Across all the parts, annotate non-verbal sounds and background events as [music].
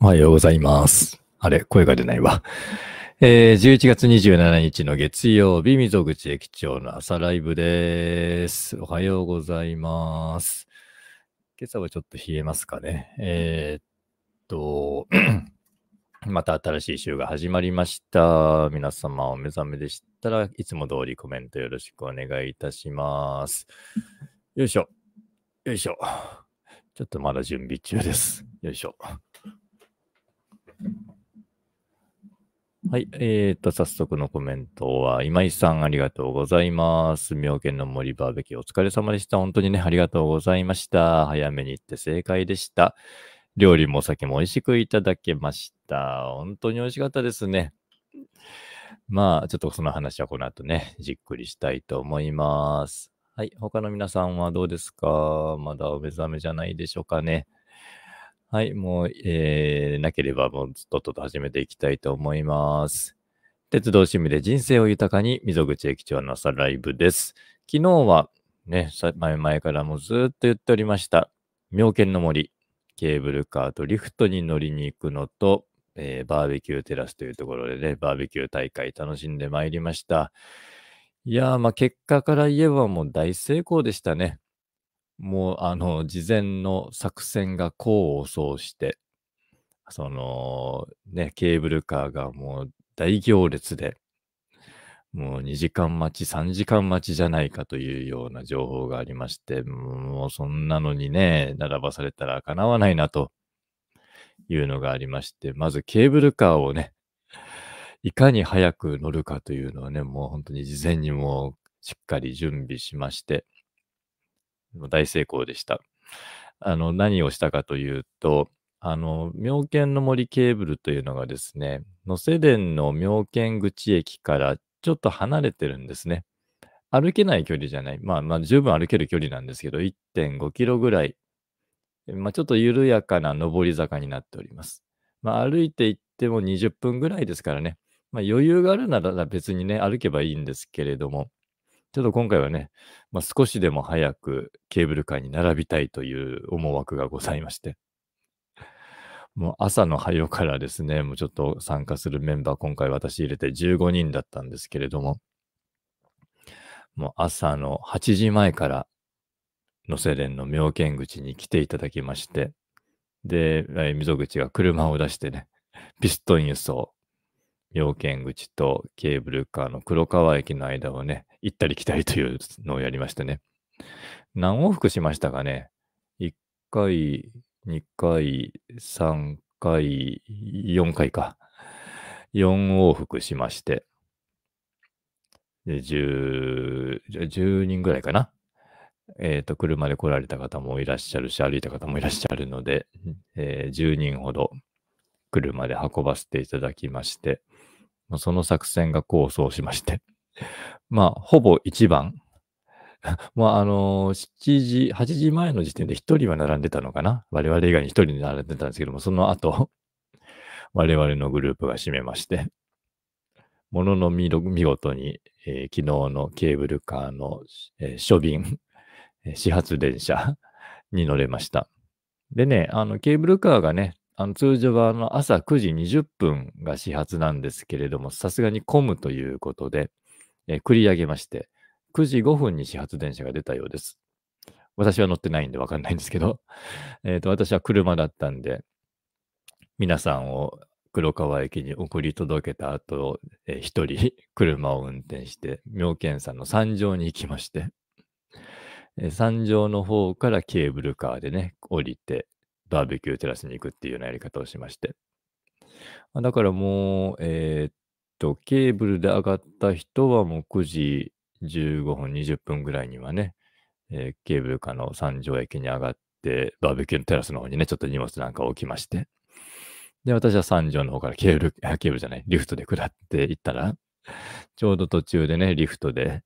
おはようございます。あれ、声が出ないわ。えー、11月27日の月曜日、溝口駅長の朝ライブです。おはようございます。今朝はちょっと冷えますかね。えー、っと、[clears throat] また新しい週が始まりました。皆様お目覚めでしたらいつも通りコメントよろしくお願いいたします。よいしょ。よいしょ。ちょっとまだ準備中です。よいしょ。はい。えっ、ー、と、早速のコメントは、今井さんありがとうございます。妙見の森バーベキューお疲れ様でした。本当にね、ありがとうございました。早めに行って正解でした。料理もお酒も美味しくいただけました。本当に美味しかったですね。まあ、ちょっとその話はこの後ね、じっくりしたいと思います。はい。他の皆さんはどうですかまだお目覚めじゃないでしょうかね。はい。もう、えー、なければもうずっとっと始めていきたいと思います。鉄道趣味で人生を豊かに、溝口駅長の朝ライブです。昨日は、ね、前々からもずっと言っておりました。妙見の森、ケーブルカーとリフトに乗りに行くのと、えー、バーベキューテラスというところでね、バーベキュー大会楽しんでまいりました。いやー、まあ、結果から言えばもう大成功でしたね。もう、あの、事前の作戦が功を奏して、その、ね、ケーブルカーがもう大行列で、もう2時間待ち、3時間待ちじゃないかというような情報がありまして、もうそんなのにね、並ばされたらかなわないなというのがありまして、まずケーブルカーをね、いかに早く乗るかというのはね、もう本当に事前にもうしっかり準備しまして、大成功でした。あの、何をしたかというと、あの、妙見の森ケーブルというのがですね、能勢電の妙見口駅からちょっと離れてるんですね。歩けない距離じゃない。まあまあ十分歩ける距離なんですけど、1.5キロぐらい。まあちょっと緩やかな上り坂になっております。まあ歩いて行っても20分ぐらいですからね。まあ、余裕があるなら別にね、歩けばいいんですけれども、ちょっと今回はね、まあ、少しでも早くケーブルカーに並びたいという思惑がございまして、もう朝の早からですね、もうちょっと参加するメンバー、今回私入れて15人だったんですけれども、もう朝の8時前から野瀬連の妙見口に来ていただきまして、で、溝口が車を出してね、ピストン輸送、妙見口とケーブルカーの黒川駅の間をね、行ったり来たりというのをやりましたね。何往復しましたかね ?1 回、2回、3回、4回か。4往復しまして、10, 10人ぐらいかな。えっ、ー、と、車で来られた方もいらっしゃるし、歩いた方もいらっしゃるので、えー、10人ほど車で運ばせていただきまして、その作戦が功を奏しまして、[laughs] まあ、ほぼ一番、[laughs] まあ、あのー、7時、8時前の時点で1人は並んでたのかな。我々以外に1人並んでたんですけども、その後、[laughs] 我々のグループが占めまして、ものの見事に、えー、昨日のケーブルカーの、えー、初便、始発電車に乗れました。でね、あの、ケーブルカーがね、あの通常はあの朝9時20分が始発なんですけれども、さすがに混むということで、えー、繰り上げまして、9時5分に始発電車が出たようです。私は乗ってないんでわかんないんですけど、[laughs] えっ、と、私は車だったんで、皆さんを黒川駅に送り届けた後、えー、一人車を運転して、妙見山の山上に行きまして、え山上の方からケーブルカーでね、降りて、バーベキューテラスに行くっていうようなやり方をしまして。だからもう、えー、っと、ケーブルで上がった人はもう9時15分、20分ぐらいにはね、えー、ケーブルカーの三条駅に上がって、バーベキューのテラスの方にね、ちょっと荷物なんか置きまして。で、私は三条の方からケーブル、ケーブルじゃない、リフトで下っていったら、ちょうど途中でね、リフトで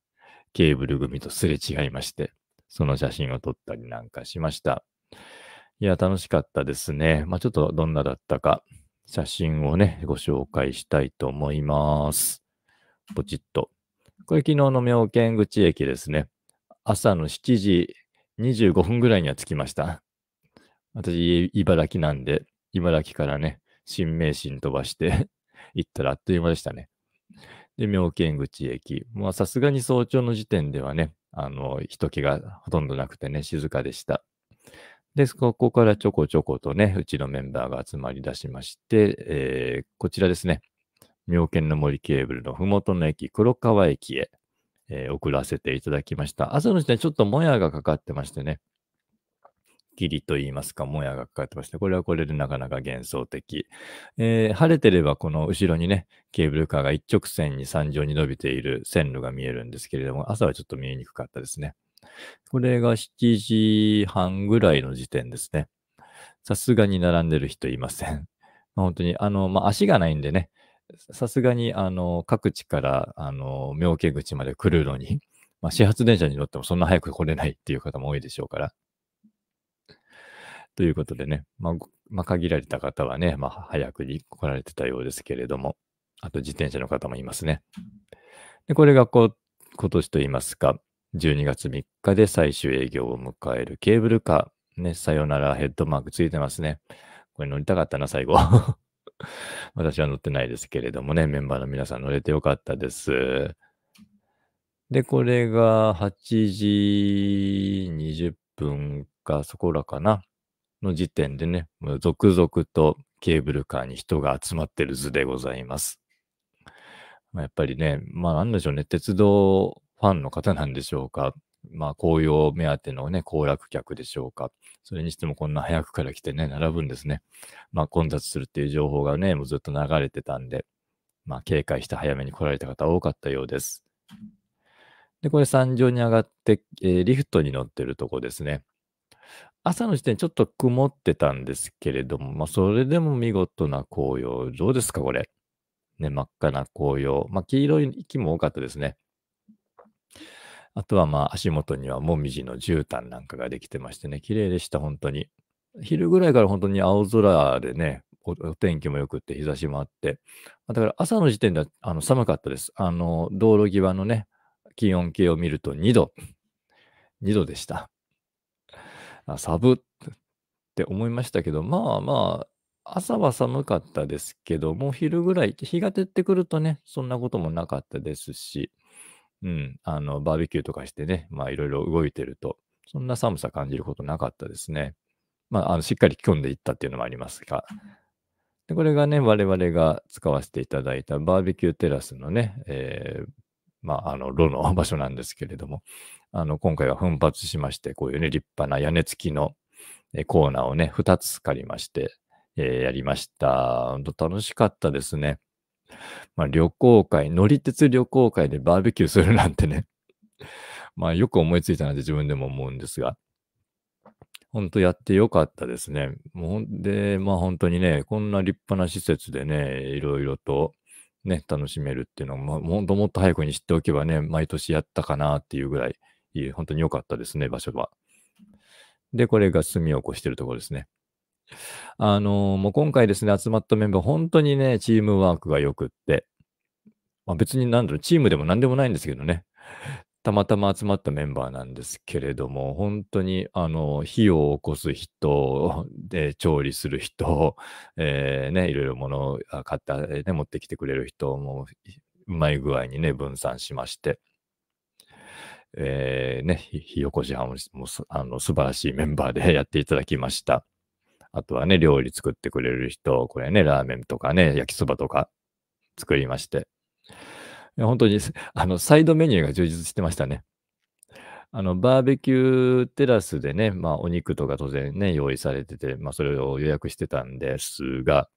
ケーブル組とすれ違いまして、その写真を撮ったりなんかしました。いや、楽しかったですね。まあ、ちょっとどんなだったか、写真をね、ご紹介したいと思います。ポチッと。これ昨日の妙見口駅ですね。朝の7時25分ぐらいには着きました。私、茨城なんで、茨城からね、新名神飛ばして行ったらあっという間でしたね。で、妙見口駅。まあ、さすがに早朝の時点ではね、あの、人気がほとんどなくてね、静かでした。で、ここからちょこちょことね、うちのメンバーが集まり出しまして、えー、こちらですね、妙見の森ケーブルのふもとの駅、黒川駅へ、えー、送らせていただきました。朝の時点ちょっともやがかかってましてね、霧と言いますか、もやがかかってまして、これはこれでなかなか幻想的。えー、晴れてれば、この後ろにね、ケーブルカーが一直線に山上に伸びている線路が見えるんですけれども、朝はちょっと見えにくかったですね。これが7時半ぐらいの時点ですね。さすがに並んでる人いません。[laughs] 本当に、あの、まあ、足がないんでね、さすがに、あの、各地から、あの、妙見口まで来るのに、[laughs] まあ、始発電車に乗ってもそんな早く来れないっていう方も多いでしょうから。ということでね、まあ、まあ、限られた方はね、まあ、早くに来られてたようですけれども、あと自転車の方もいますね。で、これがこう、今年といいますか、12月3日で最終営業を迎えるケーブルカー。ね、さよならヘッドマークついてますね。これ乗りたかったな、最後。[laughs] 私は乗ってないですけれどもね、メンバーの皆さん乗れてよかったです。で、これが8時20分かそこらかなの時点でね、もう続々とケーブルカーに人が集まってる図でございます。まあ、やっぱりね、まあなんでしょうね、鉄道ファンの方なんでしょうか。まあ、紅葉目当てのね、行楽客でしょうか。それにしてもこんな早くから来てね、並ぶんですね。まあ、混雑するっていう情報がね、もうずっと流れてたんで、まあ、警戒して早めに来られた方多かったようです。で、これ山上に上がって、えー、リフトに乗ってるとこですね。朝の時点ちょっと曇ってたんですけれども、まあ、それでも見事な紅葉。どうですか、これ。ね、真っ赤な紅葉。まあ、黄色い木も多かったですね。あとはまあ足元にはもみじの絨毯なんかができてましてね、綺麗でした、本当に。昼ぐらいから本当に青空でね、お天気も良くって日差しもあって、だから朝の時点ではあの寒かったです。あの、道路際のね、気温計を見ると2度、2度でした。あ寒って思いましたけど、まあまあ、朝は寒かったですけども、昼ぐらい、日が照ってくるとね、そんなこともなかったですし、うん、あの、バーベキューとかしてね、まあいろいろ動いてると、そんな寒さ感じることなかったですね。まあ、あのしっかり着込んでいったっていうのもありますが。でこれがね、我々が使わせていただいたバーベキューテラスのね、えー、まあ、あの、炉の [laughs] 場所なんですけれども、あの、今回は奮発しまして、こういうね、立派な屋根付きのコーナーをね、2つ借りまして、えー、やりました。本当楽しかったですね。まあ、旅行会、乗り鉄旅行会でバーベキューするなんてね [laughs] まあよく思いついたなって自分でも思うんですが、本当やってよかったですね。もうで、まあ本当にね、こんな立派な施設でね、いろいろとね、楽しめるっていうのは、まあ、もっともっと早くに知っておけばね、毎年やったかなっていうぐらい、本当に良かったですね、場所は。で、これが住を起こしてるところですね。あのもう今回ですね、集まったメンバー、本当にね、チームワークが良くって、まあ、別に何だろう、チームでも何でもないんですけどね、たまたま集まったメンバーなんですけれども、本当に、あの、火を起こす人、[laughs] で、調理する人、[laughs] えー、ね、いろいろ物を買って、ね、持ってきてくれる人も、うまい具合にね、分散しまして、えー、ね、火起こし班も、あの、素晴らしいメンバーでやっていただきました。あとはね、料理作ってくれる人、これね、ラーメンとかね、焼きそばとか作りまして。本当に、あの、サイドメニューが充実してましたね。あの、バーベキューテラスでね、まあ、お肉とか当然ね、用意されてて、まあ、それを予約してたんですが、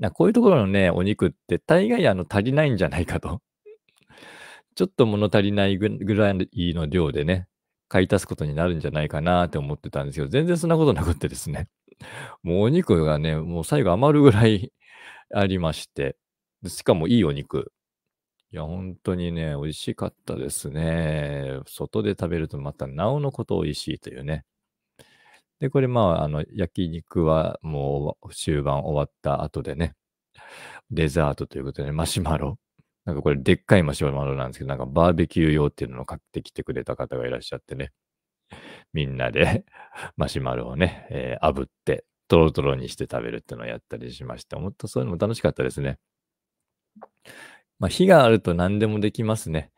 なこういうところのね、お肉って大概あの足りないんじゃないかと。ちょっと物足りないぐらいの量でね、買い足すことになるんじゃないかなって思ってたんですけど、全然そんなことなくってですね。もうお肉がね、もう最後余るぐらい [laughs] ありまして、しかもいいお肉。いや、本当にね、美味しかったですね。外で食べるとまたなおのこと美味しいというね。で、これまあ、あの、焼肉はもう終盤終わった後でね、デザートということで、ね、マシュマロ。なんかこれでっかいマシュマロなんですけど、なんかバーベキュー用っていうのを買ってきてくれた方がいらっしゃってね。みんなで [laughs] マシュマロをね、えー、炙って、トロトロにして食べるっていうのをやったりしまして、本当そういうのも楽しかったですね。まあ、火があると何でもできますね。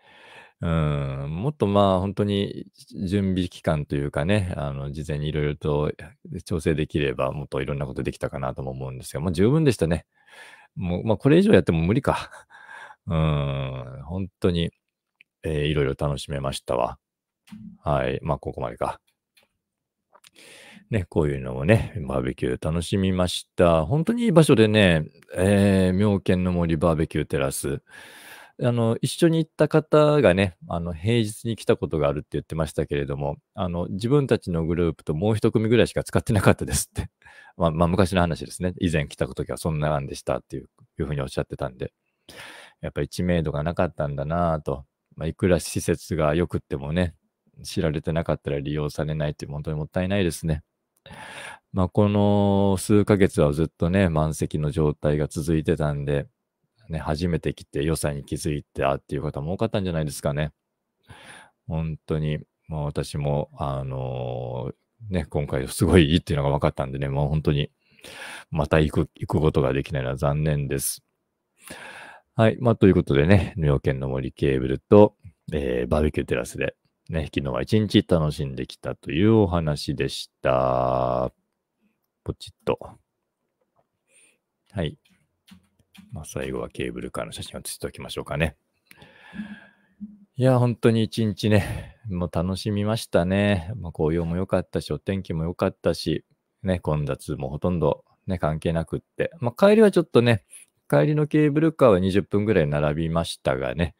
うん、もっとまあ本当に準備期間というかね、あの事前にいろいろと調整できれば、もっといろんなことできたかなとも思うんですが、まあ十分でしたね。もう、まあこれ以上やっても無理か。うん、本当に、えいろいろ楽しめましたわ。はい。まあ、ここまでか。ね、こういうのもね、バーベキュー楽しみました。本当にいい場所でね、えー、妙見の森バーベキューテラス。あの、一緒に行った方がね、あの、平日に来たことがあるって言ってましたけれども、あの、自分たちのグループともう一組ぐらいしか使ってなかったですって。[laughs] まあ、まあ、昔の話ですね。以前来た時はそんなじでしたっていういうふうにおっしゃってたんで。やっぱり知名度がなかったんだなと。まあ、いくら施設が良くってもね、知られてなかったら利用されないって本当にもったいないですね。まあ、この数ヶ月はずっとね、満席の状態が続いてたんで、ね、初めて来て良さに気づいたっていう方も多かったんじゃないですかね。本当に、もう私も、あのー、ね、今回すごいいいっていうのが分かったんでね、もう本当に、また行く、行くことができないのは残念です。はい。まあ、ということでね、妙見の森ケーブルと、えー、バーベキューテラスでね、昨日は一日楽しんできたというお話でした。ポチッと。はい。まあ、最後はケーブルカーの写真を写しておきましょうかね。いや、本当に一日ね、もう楽しみましたね。まあ、紅葉も良かったし、お天気も良かったし、ね、混雑もほとんど、ね、関係なくって。まあ、帰りはちょっとね、帰りのケーブルカーは20分ぐらい並びましたがね、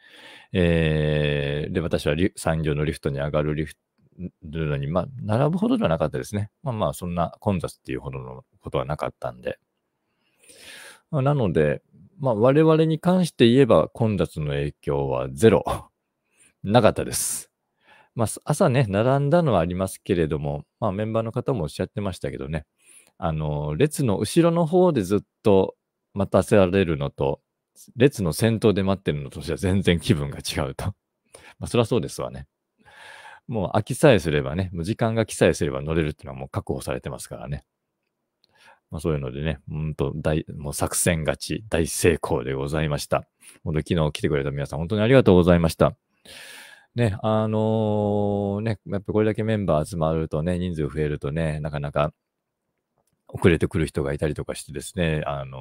えー、で、私は産業のリフトに上がるリフト、のに、まあ、並ぶほどではなかったですね。まあまあ、そんな混雑っていうほどのことはなかったんで。なので、まあ、我々に関して言えば混雑の影響はゼロ。[laughs] なかったです。まあ、朝ね、並んだのはありますけれども、まあ、メンバーの方もおっしゃってましたけどね、あの、列の後ろの方でずっと待たせられるのと、列の先頭で待ってるのとじゃ全然気分が違うと。[laughs] まあ、そりゃそうですわね。もう空きさえすればね、もう時間が来さえすれば乗れるっていうのはもう確保されてますからね。まあ、そういうのでね、うんと大、もう作戦勝ち、大成功でございました。本当昨日来てくれた皆さん、本当にありがとうございました。ね、あのー、ね、やっぱこれだけメンバー集まるとね、人数増えるとね、なかなか遅れてくる人がいたりとかしてですね、あの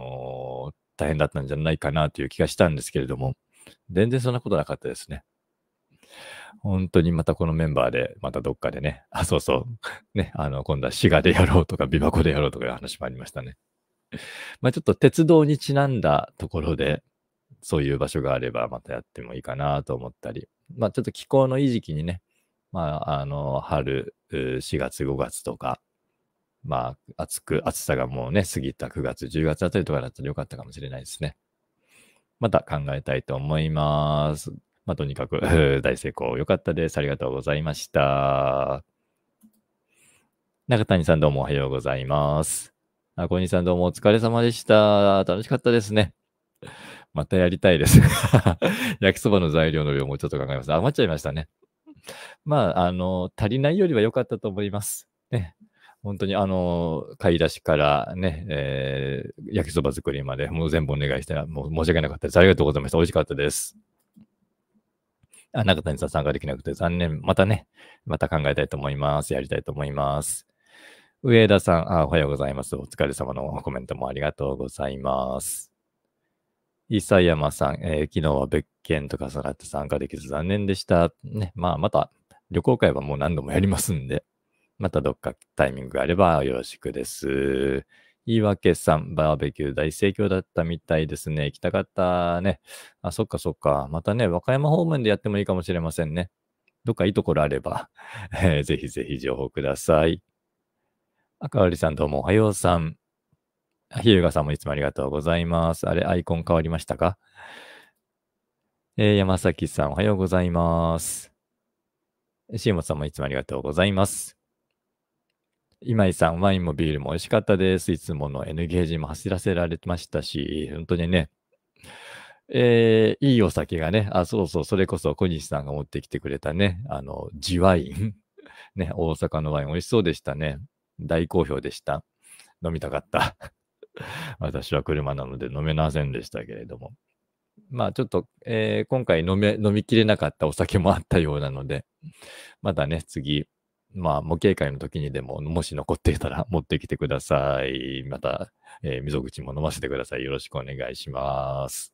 大変だったんじゃないかなという気がしたんですけれども、全然そんなことなかったですね。本当にまたこのメンバーで、またどっかでね、あ、そうそう、ね、あの、今度は滋賀でやろうとか、琵琶湖でやろうとかいう話もありましたね。まあちょっと鉄道にちなんだところで、そういう場所があればまたやってもいいかなと思ったり、まあちょっと気候のいい時期にね、まああの、春、4月、5月とか、まあ、暑く、暑さがもうね、過ぎた9月、10月あたりとかだったらよかったかもしれないですね。また考えたいと思います。まあ、とにかく [laughs] 大成功。よかったです。ありがとうございました。中谷さんどうもおはようございます。あ、小西さんどうもお疲れ様でした。楽しかったですね。[laughs] またやりたいです。[laughs] 焼きそばの材料の量もちょっと考えます。余っちゃいましたね。まあ、あの、足りないよりは良かったと思います。ね。本当にあの、買い出しからね、えー、焼きそば作りまで、もう全部お願いしたら、もう申し訳なかったです。ありがとうございました。美味しかったです。あ中谷さん参加できなくて残念。またね、また考えたいと思います。やりたいと思います。上田さん、あおはようございます。お疲れ様のコメントもありがとうございます。伊佐山さん、えー、昨日は別件と重なって参加できず残念でした。ね、まあ、また旅行会はもう何度もやりますんで。またどっかタイミングがあればよろしくです。言い訳さん、バーベキュー大盛況だったみたいですね。行きたかったね。あ、そっかそっか。またね、和歌山方面でやってもいいかもしれませんね。どっかいいところあれば、えー、ぜひぜひ情報ください。赤織さん、どうもおはようさん。日向さんもいつもありがとうございます。あれ、アイコン変わりましたかえー、山崎さん、おはようございます。シーモさんもいつもありがとうございます。今井さん、ワインもビールも美味しかったです。いつもの N ゲージも走らせられてましたし、本当にね、えー、いいお酒がね、あ、そうそう、それこそ小西さんが持ってきてくれたね、あの、地ワイン。ね、大阪のワイン美味しそうでしたね。大好評でした。飲みたかった。[laughs] 私は車なので飲めませんでしたけれども。まあちょっと、えー、今回飲め、飲みきれなかったお酒もあったようなので、まだね、次、まあ、模型会の時にでも、もし残っていたら [laughs] 持ってきてください。また、えー、溝口も飲ませてください。よろしくお願いします。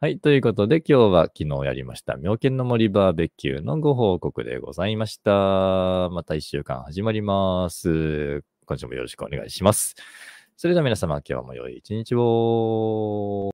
はい。ということで、今日は昨日やりました、妙見の森バーベキューのご報告でございました。また一週間始まります。今週もよろしくお願いします。それでは皆様、今日も良い一日を。